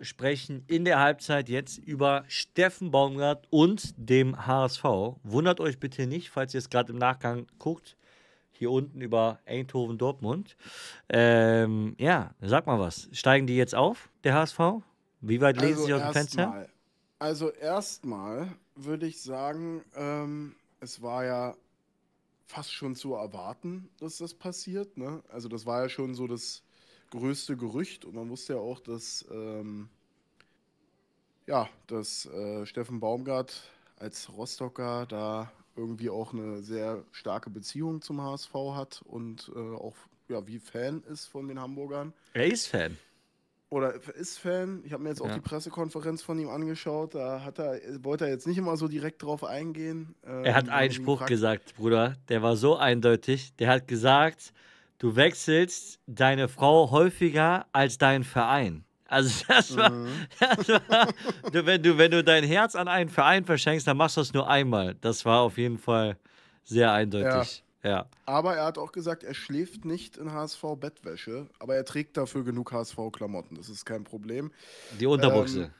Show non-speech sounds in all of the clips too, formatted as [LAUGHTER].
sprechen in der Halbzeit jetzt über Steffen Baumgart und dem HSV. Wundert euch bitte nicht, falls ihr es gerade im Nachgang guckt, hier unten über Eindhoven Dortmund. Ähm, ja, sag mal was. Steigen die jetzt auf, der HSV? Wie weit lesen also sie aus dem Fenster? Mal, also erstmal würde ich sagen, ähm, es war ja fast schon zu erwarten, dass das passiert. Ne? Also das war ja schon so das größte Gerücht und man wusste ja auch, dass, ähm, ja, dass äh, Steffen Baumgart als Rostocker da irgendwie auch eine sehr starke Beziehung zum HSV hat und äh, auch ja, wie Fan ist von den Hamburgern. Er ist Fan. Oder ist Fan. Ich habe mir jetzt auch ja. die Pressekonferenz von ihm angeschaut. Da hat er, wollte er jetzt nicht immer so direkt drauf eingehen. Ähm, er hat ähm, einen Spruch gesagt, Bruder. Der war so eindeutig. Der hat gesagt, du wechselst deine Frau häufiger als dein Verein. Also [LAUGHS] das war, mhm. das war du, wenn, du, wenn du dein Herz an einen Verein verschenkst, dann machst du das nur einmal. Das war auf jeden Fall sehr eindeutig. Ja. ja. Aber er hat auch gesagt, er schläft nicht in HSV-Bettwäsche, aber er trägt dafür genug HSV-Klamotten. Das ist kein Problem. Die Unterbuchse. Ähm,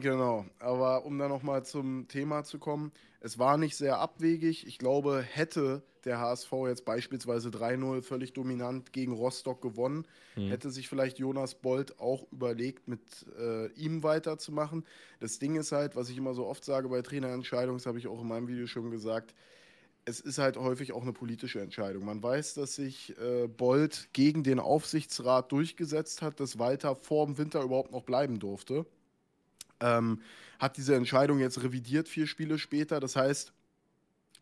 Genau, aber um dann nochmal zum Thema zu kommen, es war nicht sehr abwegig. Ich glaube, hätte der HSV jetzt beispielsweise 3-0 völlig dominant gegen Rostock gewonnen, mhm. hätte sich vielleicht Jonas Bolt auch überlegt, mit äh, ihm weiterzumachen. Das Ding ist halt, was ich immer so oft sage bei Trainerentscheidungen, das habe ich auch in meinem Video schon gesagt, es ist halt häufig auch eine politische Entscheidung. Man weiß, dass sich äh, Bold gegen den Aufsichtsrat durchgesetzt hat, dass Walter vor dem Winter überhaupt noch bleiben durfte. Ähm, hat diese Entscheidung jetzt revidiert, vier Spiele später. Das heißt,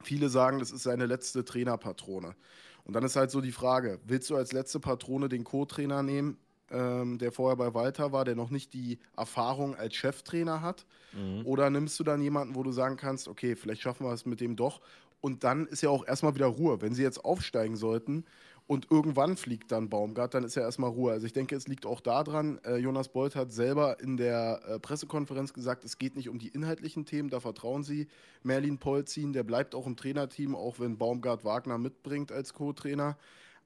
viele sagen, das ist seine letzte Trainerpatrone. Und dann ist halt so die Frage: Willst du als letzte Patrone den Co-Trainer nehmen, ähm, der vorher bei Walter war, der noch nicht die Erfahrung als Cheftrainer hat? Mhm. Oder nimmst du dann jemanden, wo du sagen kannst, okay, vielleicht schaffen wir es mit dem doch? Und dann ist ja auch erstmal wieder Ruhe. Wenn sie jetzt aufsteigen sollten und irgendwann fliegt dann Baumgart, dann ist ja erstmal Ruhe. Also ich denke, es liegt auch daran, äh, Jonas Bolt hat selber in der äh, Pressekonferenz gesagt, es geht nicht um die inhaltlichen Themen, da vertrauen sie Merlin Polzin, der bleibt auch im Trainerteam, auch wenn Baumgart Wagner mitbringt als Co-Trainer.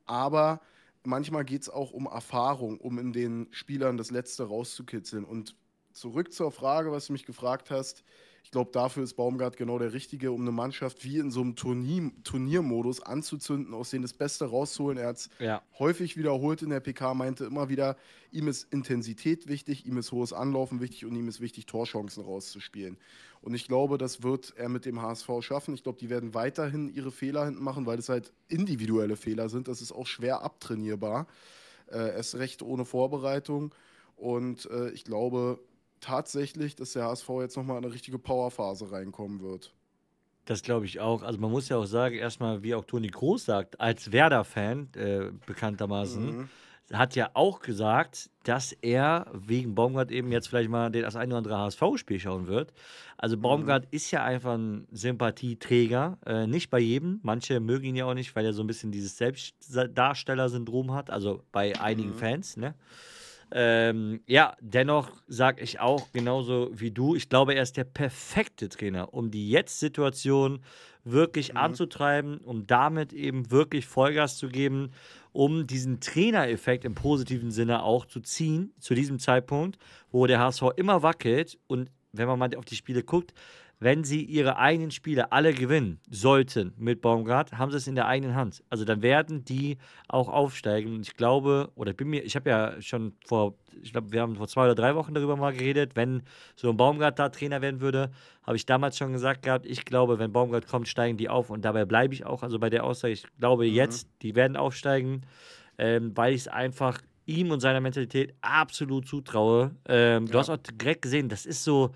Aber manchmal geht es auch um Erfahrung, um in den Spielern das Letzte rauszukitzeln. Und zurück zur Frage, was du mich gefragt hast. Ich glaube, dafür ist Baumgart genau der Richtige, um eine Mannschaft wie in so einem Turnier Turniermodus anzuzünden, aus denen das Beste rauszuholen. Er hat es ja. häufig wiederholt in der PK, meinte immer wieder, ihm ist Intensität wichtig, ihm ist hohes Anlaufen wichtig und ihm ist wichtig, Torchancen rauszuspielen. Und ich glaube, das wird er mit dem HSV schaffen. Ich glaube, die werden weiterhin ihre Fehler hinten machen, weil es halt individuelle Fehler sind. Das ist auch schwer abtrainierbar. Äh, erst recht ohne Vorbereitung. Und äh, ich glaube, tatsächlich, dass der HSV jetzt nochmal in eine richtige Powerphase reinkommen wird. Das glaube ich auch. Also man muss ja auch sagen, erstmal, wie auch Toni Groß sagt, als Werder-Fan äh, bekanntermaßen, mhm. hat ja auch gesagt, dass er wegen Baumgart eben jetzt vielleicht mal das ein oder andere HSV-Spiel schauen wird. Also mhm. Baumgart mhm. ist ja einfach ein Sympathieträger. Äh, nicht bei jedem. Manche mögen ihn ja auch nicht, weil er so ein bisschen dieses Selbstdarsteller-Syndrom hat. Also bei einigen mhm. Fans, ne? Ähm, ja, dennoch sage ich auch genauso wie du, ich glaube, er ist der perfekte Trainer, um die Jetzt-Situation wirklich mhm. anzutreiben, um damit eben wirklich Vollgas zu geben, um diesen Trainereffekt im positiven Sinne auch zu ziehen, zu diesem Zeitpunkt, wo der HSV immer wackelt und wenn man mal auf die Spiele guckt, wenn sie ihre eigenen Spiele alle gewinnen sollten mit Baumgart, haben sie es in der eigenen Hand. Also dann werden die auch aufsteigen. Und ich glaube, oder ich bin mir, ich habe ja schon vor, ich glaube, wir haben vor zwei oder drei Wochen darüber mal geredet, wenn so ein Baumgart da Trainer werden würde, habe ich damals schon gesagt gehabt, ich glaube, wenn Baumgart kommt, steigen die auf. Und dabei bleibe ich auch, also bei der Aussage, ich glaube mhm. jetzt, die werden aufsteigen, ähm, weil ich es einfach ihm und seiner Mentalität absolut zutraue. Ähm, ja. Du hast auch direkt gesehen, das ist so,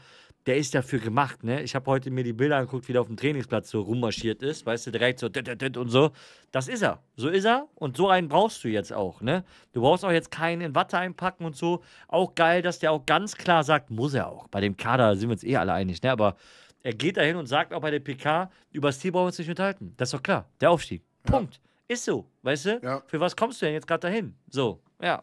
der ist dafür gemacht, ne? Ich habe heute mir die Bilder angeguckt, wie der auf dem Trainingsplatz so rummarschiert ist, weißt du, direkt so und so. Das ist er. So ist er und so einen brauchst du jetzt auch, ne? Du brauchst auch jetzt keinen in Watte einpacken und so. Auch geil, dass der auch ganz klar sagt, muss er auch. Bei dem Kader sind wir uns eh alle einig, ne? Aber er geht dahin und sagt auch bei der PK, über das Ziel brauchen wir uns nicht unterhalten. Das ist doch klar. Der Aufstieg. Punkt. Ist so, weißt du? Ja. Für was kommst du denn jetzt gerade dahin? So, ja.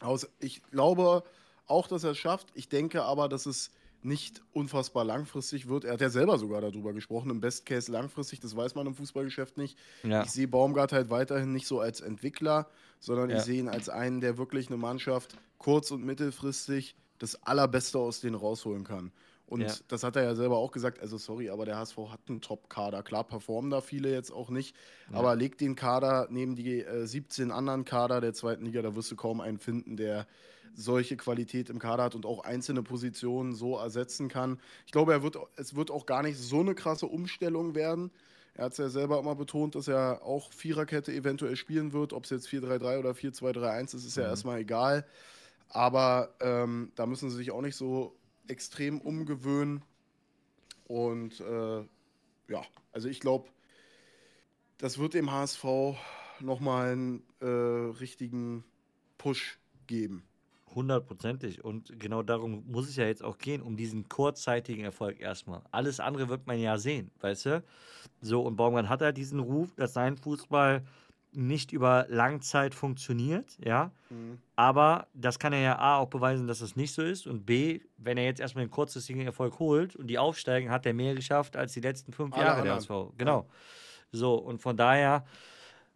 Also ich glaube auch, dass er es schafft. Ich denke aber, dass es nicht unfassbar langfristig wird. Er hat ja selber sogar darüber gesprochen, im Best Case langfristig, das weiß man im Fußballgeschäft nicht. Ja. Ich sehe Baumgart halt weiterhin nicht so als Entwickler, sondern ja. ich sehe ihn als einen, der wirklich eine Mannschaft kurz- und mittelfristig das Allerbeste aus denen rausholen kann. Und ja. das hat er ja selber auch gesagt. Also, sorry, aber der HSV hat einen Top-Kader. Klar performen da viele jetzt auch nicht. Ja. Aber legt den Kader neben die äh, 17 anderen Kader der zweiten Liga, da wirst du kaum einen finden, der solche Qualität im Kader hat und auch einzelne Positionen so ersetzen kann. Ich glaube, er wird, es wird auch gar nicht so eine krasse Umstellung werden. Er hat es ja selber immer betont, dass er auch Viererkette eventuell spielen wird. Ob es jetzt 4-3-3 oder 4-2-3-1 ist, ist ja mhm. erstmal egal. Aber ähm, da müssen sie sich auch nicht so extrem umgewöhnen. Und äh, ja, also ich glaube, das wird dem HSV nochmal einen äh, richtigen Push geben. Hundertprozentig. Und genau darum muss es ja jetzt auch gehen, um diesen kurzzeitigen Erfolg erstmal. Alles andere wird man ja sehen, weißt du? So, und Baumgart hat halt diesen Ruf, dass sein Fußball nicht über Langzeit funktioniert, ja. Mhm. Aber das kann er ja A auch beweisen, dass das nicht so ist. Und B, wenn er jetzt erstmal den kurzfristigen Erfolg holt und die aufsteigen, hat er mehr geschafft als die letzten fünf Alle Jahre anderen. der SV. Genau. Ja. So, und von daher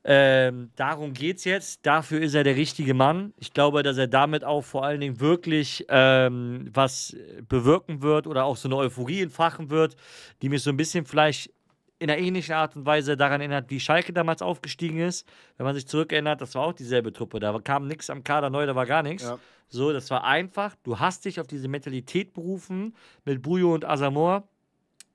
ähm, darum geht es jetzt. Dafür ist er der richtige Mann. Ich glaube, dass er damit auch vor allen Dingen wirklich ähm, was bewirken wird oder auch so eine Euphorie entfachen wird, die mich so ein bisschen vielleicht in einer ähnlichen Art und Weise daran erinnert, wie Schalke damals aufgestiegen ist. Wenn man sich zurückerinnert, das war auch dieselbe Truppe. Da kam nichts am Kader neu, da war gar nichts. Ja. So, das war einfach. Du hast dich auf diese Mentalität berufen mit Bujo und Asamoah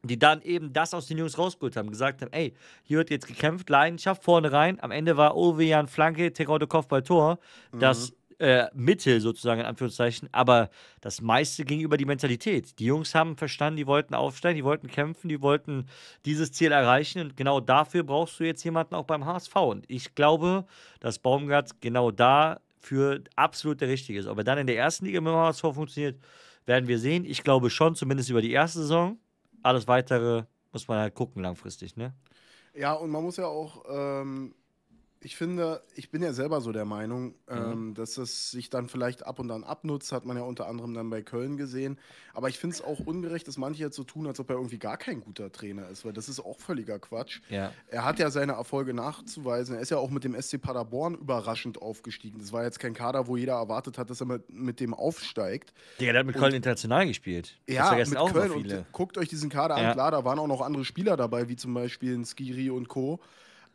die dann eben das aus den Jungs rausgeholt haben, gesagt haben, ey, hier wird jetzt gekämpft, Leidenschaft vorne rein. Am Ende war Ovejan Flanke, Terodde bei Tor, mhm. das äh, Mittel sozusagen in Anführungszeichen, aber das meiste ging über die Mentalität. Die Jungs haben verstanden, die wollten aufsteigen, die wollten kämpfen, die wollten dieses Ziel erreichen und genau dafür brauchst du jetzt jemanden auch beim HSV. Und ich glaube, dass Baumgart genau da für absolut der Richtige ist. Ob er dann in der ersten Liga mit dem HSV funktioniert, werden wir sehen. Ich glaube schon, zumindest über die erste Saison alles weitere muss man halt gucken langfristig, ne? Ja, und man muss ja auch ähm, ich finde, ich bin ja selber so der Meinung, mhm. ähm, dass es sich dann vielleicht ab und an abnutzt, hat man ja unter anderem dann bei Köln gesehen. Aber ich finde es auch ungerecht, dass manche jetzt so tun, als ob er irgendwie gar kein guter Trainer ist, weil das ist auch völliger Quatsch. Ja. Er hat ja seine Erfolge nachzuweisen. Er ist ja auch mit dem SC Paderborn überraschend aufgestiegen. Das war jetzt kein Kader, wo jeder erwartet hat, dass er mit, mit dem aufsteigt. Der hat mit und, Köln international gespielt. Ja, mit auch Köln. Und, guckt euch diesen Kader ja. an. Klar, da waren auch noch andere Spieler dabei, wie zum Beispiel in Skiri und Co.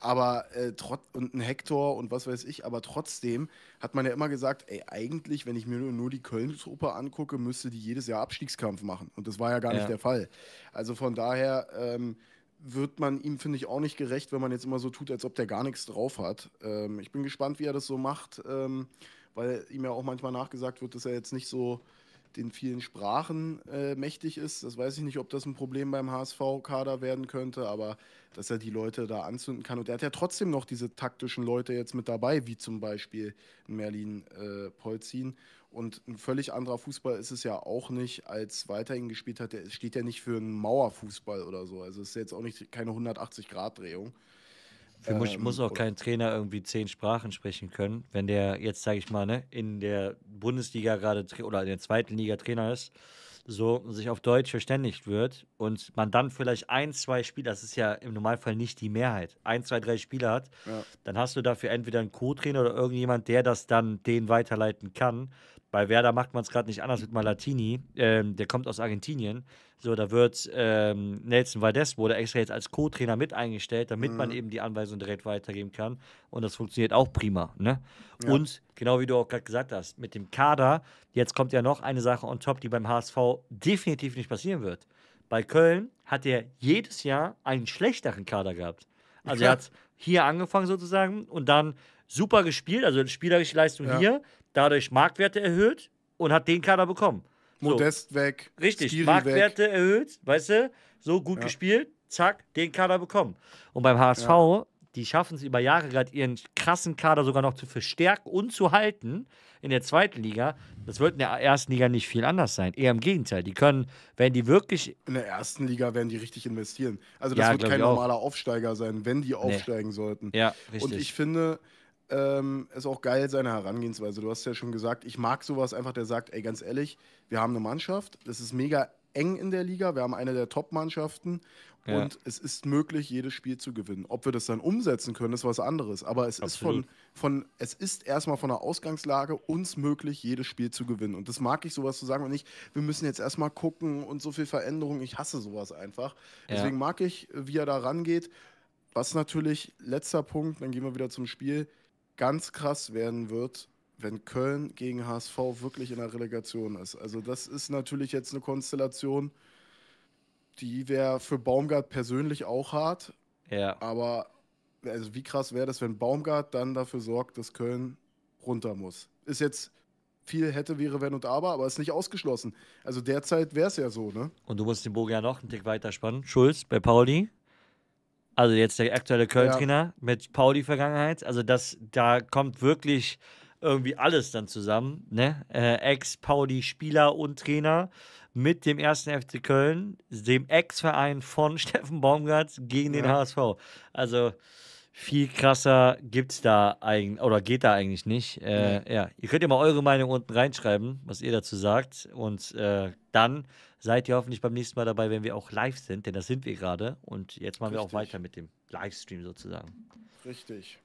Aber äh, und ein Hector und was weiß ich, aber trotzdem hat man ja immer gesagt, ey, eigentlich, wenn ich mir nur, nur die Köln-Truppe angucke, müsste die jedes Jahr Abstiegskampf machen. Und das war ja gar ja. nicht der Fall. Also von daher ähm, wird man ihm, finde ich, auch nicht gerecht, wenn man jetzt immer so tut, als ob der gar nichts drauf hat. Ähm, ich bin gespannt, wie er das so macht, ähm, weil ihm ja auch manchmal nachgesagt wird, dass er jetzt nicht so in vielen Sprachen äh, mächtig ist. Das weiß ich nicht, ob das ein Problem beim HSV-Kader werden könnte, aber dass er die Leute da anzünden kann. Und er hat ja trotzdem noch diese taktischen Leute jetzt mit dabei, wie zum Beispiel Merlin äh, Polzin. Und ein völlig anderer Fußball ist es ja auch nicht, als weiterhin gespielt hat. Der steht ja nicht für einen Mauerfußball oder so. Also es ist jetzt auch nicht keine 180-Grad-Drehung. Für ähm, mich muss auch kein Trainer irgendwie zehn Sprachen sprechen können. Wenn der jetzt, sage ich mal, ne, in der Bundesliga gerade oder in der zweiten Liga Trainer ist, so sich auf Deutsch verständigt wird und man dann vielleicht ein, zwei Spieler, das ist ja im Normalfall nicht die Mehrheit, ein, zwei, drei Spieler hat, ja. dann hast du dafür entweder einen Co-Trainer oder irgendjemand, der das dann den weiterleiten kann. Bei Werder macht man es gerade nicht anders mit Malatini. Ähm, der kommt aus Argentinien. So, da wird ähm, Nelson Valdez wurde extra jetzt als Co-Trainer mit eingestellt, damit mhm. man eben die Anweisung direkt weitergeben kann. Und das funktioniert auch prima. Ne? Ja. Und genau wie du auch gerade gesagt hast, mit dem Kader, jetzt kommt ja noch eine Sache on top, die beim HSV definitiv nicht passieren wird. Bei Köln hat er jedes Jahr einen schlechteren Kader gehabt. Also er hat hier angefangen sozusagen und dann super gespielt, also spielerische Leistung ja. hier, dadurch Marktwerte erhöht und hat den Kader bekommen. So. Modest weg. Richtig, Skiri Marktwerte weg. erhöht, weißt du, so gut ja. gespielt, zack, den Kader bekommen. Und beim HSV ja die schaffen es über Jahre gerade, ihren krassen Kader sogar noch zu verstärken und zu halten in der zweiten Liga. Das wird in der ersten Liga nicht viel anders sein. Eher im Gegenteil. Die können, wenn die wirklich. In der ersten Liga werden die richtig investieren. Also, das ja, wird kein normaler Aufsteiger sein, wenn die aufsteigen nee. sollten. Ja, richtig. Und ich finde. Ähm, ist auch geil seine Herangehensweise. Du hast ja schon gesagt, ich mag sowas einfach, der sagt, ey, ganz ehrlich, wir haben eine Mannschaft, das ist mega eng in der Liga. Wir haben eine der Top-Mannschaften ja. Und es ist möglich, jedes Spiel zu gewinnen. Ob wir das dann umsetzen können, ist was anderes. Aber es Absolut. ist von, von, es ist erstmal von der Ausgangslage uns möglich, jedes Spiel zu gewinnen. Und das mag ich sowas zu sagen und nicht, wir müssen jetzt erstmal gucken und so viel Veränderung. Ich hasse sowas einfach. Ja. Deswegen mag ich, wie er da rangeht. Was natürlich, letzter Punkt, dann gehen wir wieder zum Spiel, ganz krass werden wird, wenn Köln gegen HSV wirklich in der Relegation ist. Also, das ist natürlich jetzt eine Konstellation die wäre für Baumgart persönlich auch hart. Ja. Aber also wie krass wäre das, wenn Baumgart dann dafür sorgt, dass Köln runter muss? Ist jetzt viel hätte, wäre, wenn und aber, aber ist nicht ausgeschlossen. Also derzeit wäre es ja so, ne? Und du musst den Bogen ja noch einen Tick weiter spannen. Schulz bei Pauli. Also jetzt der aktuelle Köln-Trainer ja. mit Pauli-Vergangenheit. Also das, da kommt wirklich irgendwie alles dann zusammen. Ne? Äh, Ex-Pauli-Spieler und Trainer mit dem ersten FC Köln, dem Ex-Verein von [LAUGHS] Steffen Baumgart gegen ja. den HSV. Also viel krasser gibt's da eigentlich oder geht da eigentlich nicht. Äh, ja. ja. ihr könnt ja mal eure Meinung unten reinschreiben, was ihr dazu sagt. Und äh, dann seid ihr hoffentlich beim nächsten Mal dabei, wenn wir auch live sind, denn das sind wir gerade. Und jetzt machen Richtig. wir auch weiter mit dem Livestream sozusagen. Richtig.